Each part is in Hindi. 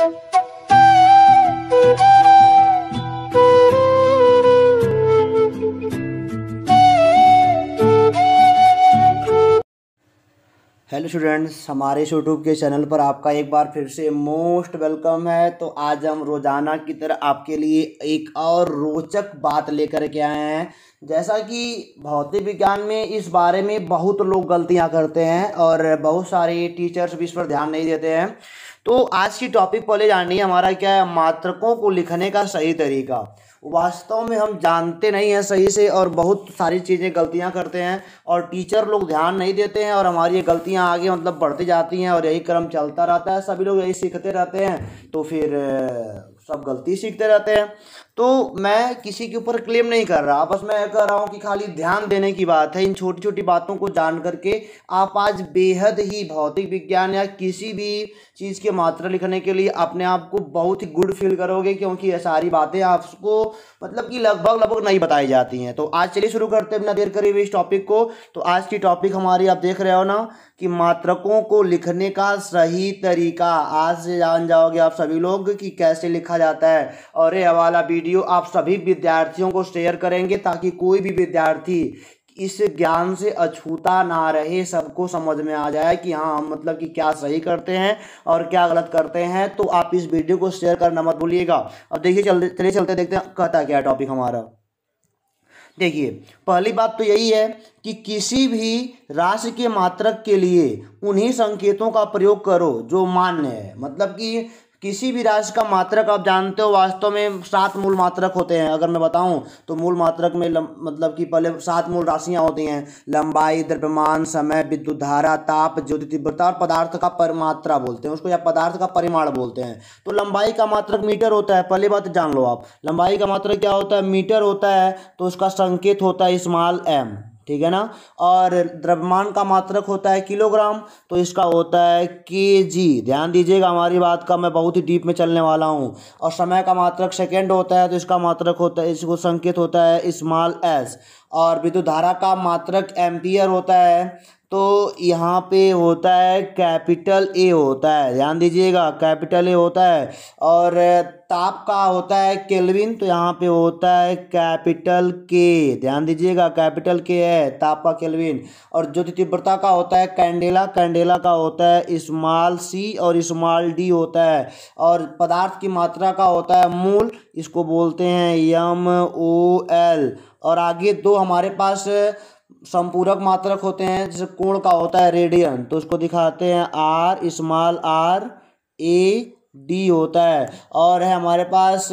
हेलो स्टूडेंट्स हमारे यूट्यूब के चैनल पर आपका एक बार फिर से मोस्ट वेलकम है तो आज हम रोज़ाना की तरह आपके लिए एक और रोचक बात लेकर के आए हैं जैसा कि भौतिक विज्ञान में इस बारे में बहुत लोग गलतियां करते हैं और बहुत सारे टीचर्स भी इस पर ध्यान नहीं देते हैं तो आज की टॉपिक पहले जाननी है हमारा क्या है मात्रकों को लिखने का सही तरीका वास्तव में हम जानते नहीं हैं सही से और बहुत सारी चीज़ें गलतियां करते हैं और टीचर लोग ध्यान नहीं देते हैं और हमारी ये गलतियां आगे मतलब बढ़ती जाती हैं और यही क्रम चलता रहता है सभी लोग यही सीखते रहते हैं तो फिर सब गलती सीखते रहते हैं तो मैं किसी के ऊपर क्लेम नहीं कर रहा आपस में कह रहा हूँ कि खाली ध्यान देने की बात है इन छोटी छोटी बातों को जान करके आप आज बेहद ही भौतिक विज्ञान या किसी भी चीज़ के मात्रा लिखने के लिए अपने आप को बहुत ही गुड फील करोगे क्योंकि ये सारी बातें आपको मतलब कि लगभग लगभग नहीं बताई जाती हैं तो आज चलिए शुरू करते हैं बिना देर करीब इस टॉपिक को तो आज की टॉपिक हमारी आप देख रहे हो ना कि मात्रकों को लिखने का सही तरीका आज से जान जाओगे आप सभी लोग कि कैसे लिखा जाता है और ये हवाला वीडियो वीडियो आप सभी विद्यार्थियों को शेयर करेंगे ताकि कोई भी विद्यार्थी इस ज्ञान से अछूता ना रहे सबको समझ में आ जाए कि हाँ हम मतलब कि क्या सही करते हैं और क्या गलत करते हैं तो आप इस वीडियो को शेयर करना मत भूलिएगा अब देखिए चलते चलिए चलते देखते हैं कहता क्या टॉपिक हमारा देखिए पहली बात तो यही है कि किसी भी राशि के मात्रक के लिए उन्हीं संकेतों का प्रयोग करो जो मान्य है मतलब कि किसी भी राशि का मात्रक आप जानते हो वास्तव में सात मूल मात्रक होते हैं अगर मैं बताऊं तो मूल मात्रक में लम, मतलब कि पहले सात मूल राशियां होती हैं लंबाई द्रव्यमान समय विद्युत धारा ताप ज्योति तीव्रता और पदार्थ का परमात्रा बोलते हैं उसको या पदार्थ का परिमाण बोलते हैं तो लंबाई का मात्रक मीटर होता है पहली बात जान लो आप लंबाई का मात्रक क्या होता है मीटर होता है तो उसका संकेत होता है स्मॉल एम ठीक है ना और द्रव्यमान का मात्रक होता है किलोग्राम तो इसका होता है के जी ध्यान दीजिएगा हमारी बात का मैं बहुत ही डीप में चलने वाला हूँ और समय का मात्रक सेकेंड होता है तो इसका मात्रक होता है इसको संकेत होता है स्मॉल एस और विद्युत धारा का मात्रक एम्पियर होता है तो यहाँ पे होता है कैपिटल ए होता है ध्यान दीजिएगा कैपिटल ए होता है और ताप का होता है केल्विन तो यहाँ पे होता है कैपिटल के ध्यान दीजिएगा कैपिटल के है ताप का केल्विन और ज्योति तीव्रता का होता है कैंडेला कैंडेला का होता है स्मॉल सी और स्मॉल डी होता है और पदार्थ की मात्रा का होता है मूल इसको बोलते हैं यम ओ एल और आगे दो हमारे पास संपूरक मात्रक होते हैं जैसे कोण का होता है रेडियन तो उसको दिखाते हैं R small R A D होता है और है हमारे पास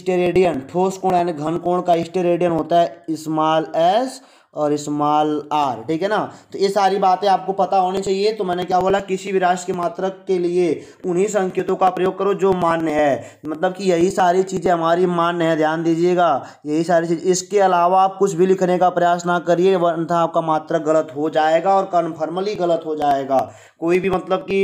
स्टेरेडियन ठोस कोण यानी घन कोण का स्टेरेडियन होता है स्मॉल एस और स्मॉल आर ठीक है ना तो ये सारी बातें आपको पता होनी चाहिए तो मैंने क्या बोला किसी भी राशि के मात्रक के लिए उन्हीं संकेतों का प्रयोग करो जो मान्य है मतलब कि यही सारी चीज़ें हमारी मान्य है ध्यान दीजिएगा यही सारी चीज़ इसके अलावा आप कुछ भी लिखने का प्रयास ना करिए वरना आपका मात्रक गलत हो जाएगा और कन्फर्मली गलत हो जाएगा कोई भी मतलब कि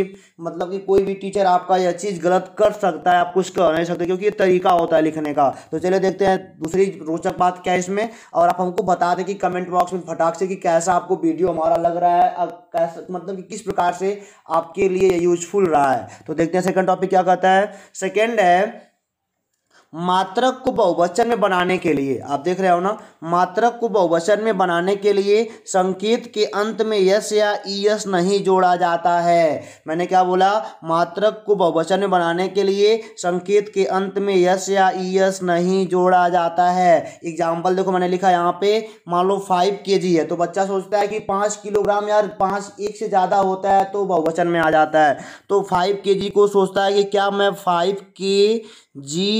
मतलब कि कोई भी टीचर आपका यह चीज़ गलत कर सकता है आप कुछ कर नहीं सकते क्योंकि ये तरीका होता है लिखने का तो चलिए देखते हैं दूसरी रोचक बात क्या है इसमें और आप हमको बता दें कि कमेंट बॉक्स बॉक्स में फटाक से कि कैसा आपको वीडियो हमारा लग रहा है अब कैसा मतलब कि किस प्रकार से आपके लिए यूजफुल रहा है तो देखते हैं सेकंड टॉपिक क्या कहता है सेकंड है मात्रक को बहुवचन में बनाने के लिए आप देख रहे हो ना मात्रक को बहुवचन में बनाने के लिए संकेत के अंत में यस या ईयस नहीं जोड़ा जाता है मैंने क्या बोला मात्रक को बहुवचन में बनाने के लिए संकेत के अंत में यस या ईयस नहीं जोड़ा जाता है एग्जाम्पल देखो मैंने लिखा यहाँ पे मान लो फाइव के जी है तो बच्चा सोचता है कि पाँच किलोग्राम यार पाँच एक से ज़्यादा होता है तो बहुवचन में आ जाता है तो फाइव के जी को सोचता है कि क्या मैं फाइव के जी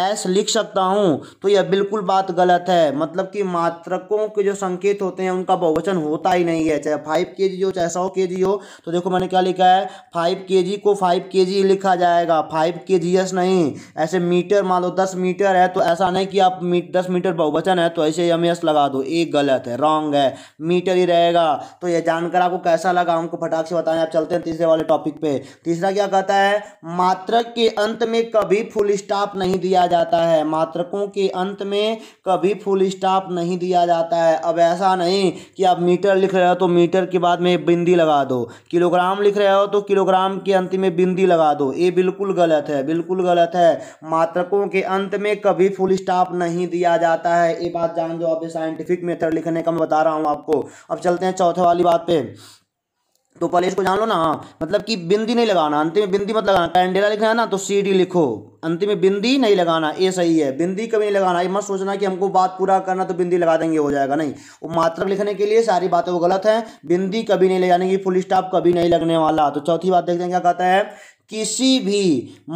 एस लिख सकता हूँ तो यह बिल्कुल बात गलत है मतलब कि मात्रकों के जो संकेत होते हैं उनका बहुवचन होता ही नहीं है चाहे फाइव के जी हो चाहे सौ के जी हो तो देखो मैंने क्या लिखा है फाइव के जी को फाइव के जी लिखा जाएगा फाइव के जी एस नहीं ऐसे मीटर मान लो दस मीटर है तो ऐसा नहीं कि आप मी, दस मीटर बहुवचन है तो ऐसे एम एस लगा दो एक गलत है रॉन्ग है मीटर ही रहेगा तो यह जानकर आपको कैसा लगा हमको फटाक से बताएं आप चलते हैं तीसरे वाले टॉपिक पे तीसरा क्या कहता है मात्रक के अंत में कभी फुल स्टॉप नहीं दिया दिया जाता है मात्रकों के अंत में कभी फुल स्टॉप नहीं दिया जाता है अब ऐसा नहीं कि आप मीटर लिख रहे हो तो मीटर के बाद में बिंदी लगा दो किलोग्राम लिख रहे हो तो किलोग्राम के अंत में बिंदी लगा दो ये बिल्कुल गलत है बिल्कुल गलत है मात्रकों के अंत में कभी फुल स्टॉप नहीं दिया जाता है ये बात जान दो आप साइंटिफिक मेथड लिखने का मैं बता रहा हूँ आपको अब चलते हैं चौथे वाली बात पर तो पहले इसको जान लो ना हाँ मतलब कि बिंदी नहीं लगाना अंतिम में बिंदी मत लगाना कैंडेला लिखना है ना तो सी डी लिखो अंतिम में बिंदी नहीं लगाना ये सही है बिंदी कभी नहीं लगाना ये मत सोचना कि हमको बात पूरा करना तो बिंदी लगा देंगे हो जाएगा नहीं वो मात्रक लिखने के लिए सारी बातें वो गलत है बिंदी कभी नहीं ले जाने की फुल स्टॉप कभी नहीं लगने वाला तो चौथी बात देखते हैं क्या कहता है किसी भी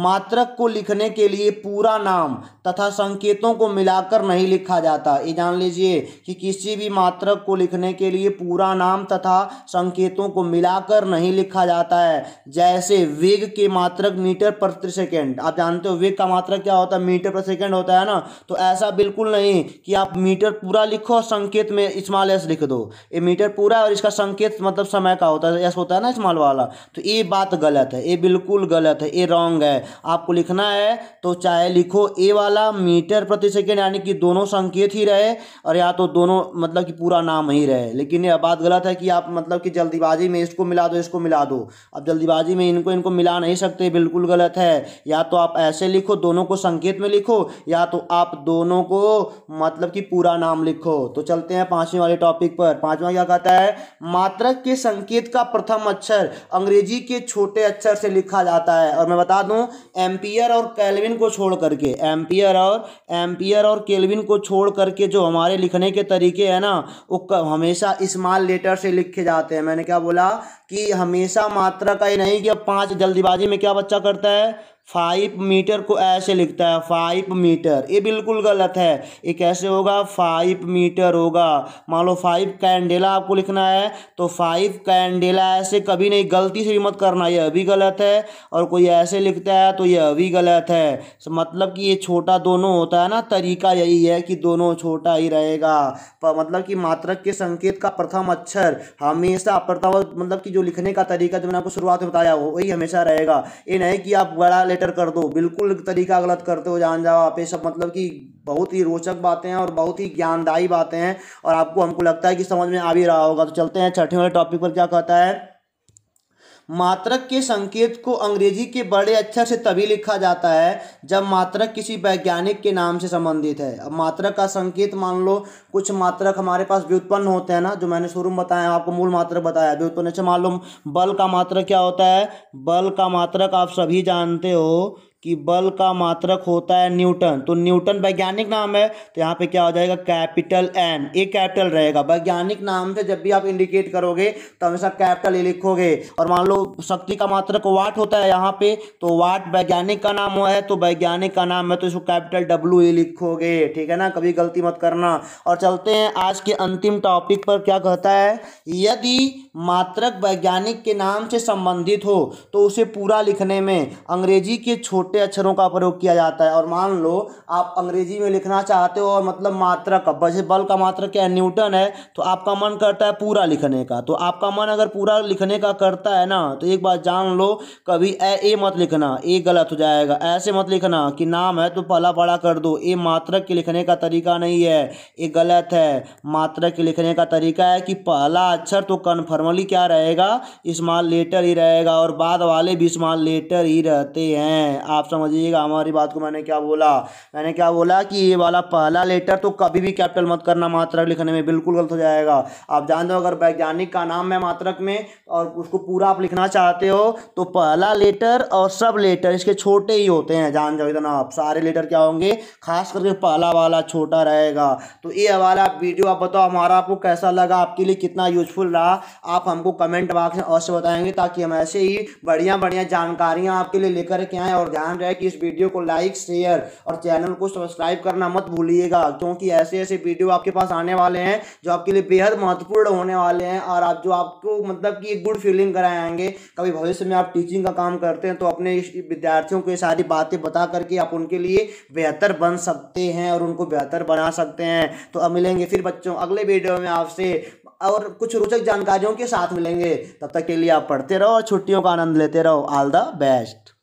मात्रक को लिखने के लिए पूरा नाम तथा संकेतों को मिलाकर नहीं लिखा जाता ये जान लीजिए कि किसी भी मात्रक को लिखने के लिए पूरा नाम तथा संकेतों को मिलाकर नहीं लिखा जाता है जैसे वेग के मात्रक मीटर प्रति सेकेंड आप जानते हो वेग का मात्रक क्या होता है मीटर प्रति सेकेंड होता है ना तो ऐसा बिल्कुल नहीं कि आप मीटर पूरा लिखो और संकेत में इस्माल एस लिख दो ये मीटर पूरा और इसका संकेत मतलब समय का होता है एस होता है ना इस्माल वाला तो ये बात गलत है ये बिल्कुल गलत है ये रॉन्ग है आपको लिखना है तो चाहे लिखो ए वाला मीटर प्रति सेकेंड यानी कि दोनों संकेत ही रहे और या तो दोनों मतलब कि पूरा नाम ही रहे लेकिन यह बात गलत है कि आप मतलब कि जल्दीबाजी में इसको मिला दो इसको मिला दो अब जल्दीबाजी में इनको इनको मिला नहीं सकते बिल्कुल गलत है या तो आप ऐसे लिखो दोनों को संकेत में लिखो या तो आप दोनों को मतलब कि पूरा नाम लिखो तो चलते हैं पांचवें वाले टॉपिक पर पांचवा क्या कहता है मात्रक के संकेत का प्रथम अक्षर अंग्रेजी के छोटे अक्षर से लिखा जाता है और मैं बता दूं एम्पियर और कैलविन को छोड़ करके एम्पियर और एम्पियर और केल्विन को छोड़ करके जो हमारे लिखने के तरीके हैं ना वो हमेशा इस्माल लेटर से लिखे जाते हैं मैंने क्या बोला कि हमेशा मात्रा का ही नहीं कि अब पाँच जल्दीबाजी में क्या बच्चा करता है फाइव मीटर को ऐसे लिखता है फाइव मीटर ये बिल्कुल गलत है ये कैसे होगा फाइव मीटर होगा मान लो फाइव कैंडेला आपको लिखना है तो फाइव कैंडेला ऐसे कभी नहीं गलती से भी मत करना यह अभी गलत है और कोई ऐसे लिखता है तो यह अभी गलत है मतलब कि ये छोटा दोनों होता है ना तरीका यही है कि दोनों छोटा ही रहेगा मतलब कि मात्रक के संकेत का प्रथम अक्षर हमेशा प्रथम मतलब कि जो लिखने का तरीका जो मैंने आपको शुरुआत में बताया वही हमेशा रहेगा ये नहीं कि आप बड़ा बेटर कर दो बिल्कुल तरीका गलत करते हो जान जाओ आप ये सब मतलब कि बहुत ही रोचक बातें हैं और बहुत ही ज्ञानदायी बातें हैं और आपको हमको लगता है कि समझ में आ भी रहा होगा तो चलते हैं छठे वाले टॉपिक पर क्या कहता है मात्रक के संकेत को अंग्रेजी के बड़े अक्षर से तभी लिखा जाता है जब मात्रक किसी वैज्ञानिक के नाम से संबंधित है अब मात्रक का संकेत मान लो कुछ मात्रक हमारे पास व्युत्पन्न होते हैं ना जो मैंने शुरू में बताया आपको मूल मात्रक बताया व्युत्पन्न जैसे मान लो बल का मात्रक क्या होता है बल का मात्रक आप सभी जानते हो कि बल का मात्रक होता है न्यूटन तो न्यूटन वैज्ञानिक नाम है तो यहाँ पे क्या हो जाएगा कैपिटल एन ए कैपिटल रहेगा वैज्ञानिक नाम से जब भी आप इंडिकेट करोगे तो हमेशा कैपिटल ही लिखोगे और मान लो शक्ति का मात्रक वाट होता है यहाँ पे तो वाट वैज्ञानिक का नाम है तो वैज्ञानिक का नाम है तो इसको कैपिटल डब्ल्यू ही लिखोगे ठीक है ना कभी गलती मत करना और चलते हैं आज के अंतिम टॉपिक पर क्या कहता है यदि मात्रक वैज्ञानिक के नाम से संबंधित हो तो उसे पूरा लिखने में अंग्रेजी के छोटे छोटे अक्षरों का प्रयोग किया जाता है और मान लो आप अंग्रेजी में लिखना चाहते हो और मतलब मात्रा का वैसे बल का मात्रा क्या है न्यूटन है तो आपका मन करता है पूरा लिखने का तो आपका मन अगर पूरा लिखने का करता है ना तो एक बार जान लो कभी ए ए मत लिखना ए गलत हो जाएगा ऐसे मत लिखना कि नाम है तो पला बड़ा कर दो ए मात्रक के लिखने का तरीका नहीं है ये गलत है मात्रक के लिखने का तरीका है कि पहला अक्षर तो कन्फर्मली क्या रहेगा इस्माल लेटर ही रहेगा और बाद वाले भी इस्माल लेटर ही रहते हैं आप समझिएगा हमारी बात को मैंने क्या बोला मैंने क्या बोला कि ये वाला पहला लेटर तो कभी भी कैपिटल मत करना मात्रक लिखने में बिल्कुल गलत हो जाएगा आप जान दो अगर वैज्ञानिक का नाम है मात्रक में और उसको पूरा आप लिखना चाहते हो तो पहला लेटर और सब लेटर इसके छोटे ही होते हैं जान जाओ इतना आप सारे लेटर क्या होंगे खास करके पहला वाला छोटा रहेगा तो ये वाला वीडियो आप बताओ हमारा आपको कैसा लगा आपके लिए कितना यूजफुल रहा आप हमको कमेंट बॉक्स में अवश्य बताएंगे ताकि हम ऐसे ही बढ़िया बढ़िया जानकारियाँ आपके लिए लेकर के आएँ और ध्यान ध्यान रहे कि इस वीडियो को लाइक शेयर और चैनल को सब्सक्राइब करना मत भूलिएगा क्योंकि ऐसे ऐसे वीडियो आपके पास आने वाले हैं जो आपके लिए बेहद महत्वपूर्ण होने वाले हैं और आप जो आपको मतलब कि एक गुड फीलिंग कराएंगे कभी भविष्य में आप टीचिंग का काम करते हैं तो अपने विद्यार्थियों को ये सारी बातें बता करके आप उनके लिए बेहतर बन सकते हैं और उनको बेहतर बना सकते हैं तो अब मिलेंगे फिर बच्चों अगले वीडियो में आपसे और कुछ रोचक जानकारियों के साथ मिलेंगे तब तक के लिए आप पढ़ते रहो और छुट्टियों का आनंद लेते रहो ऑल द बेस्ट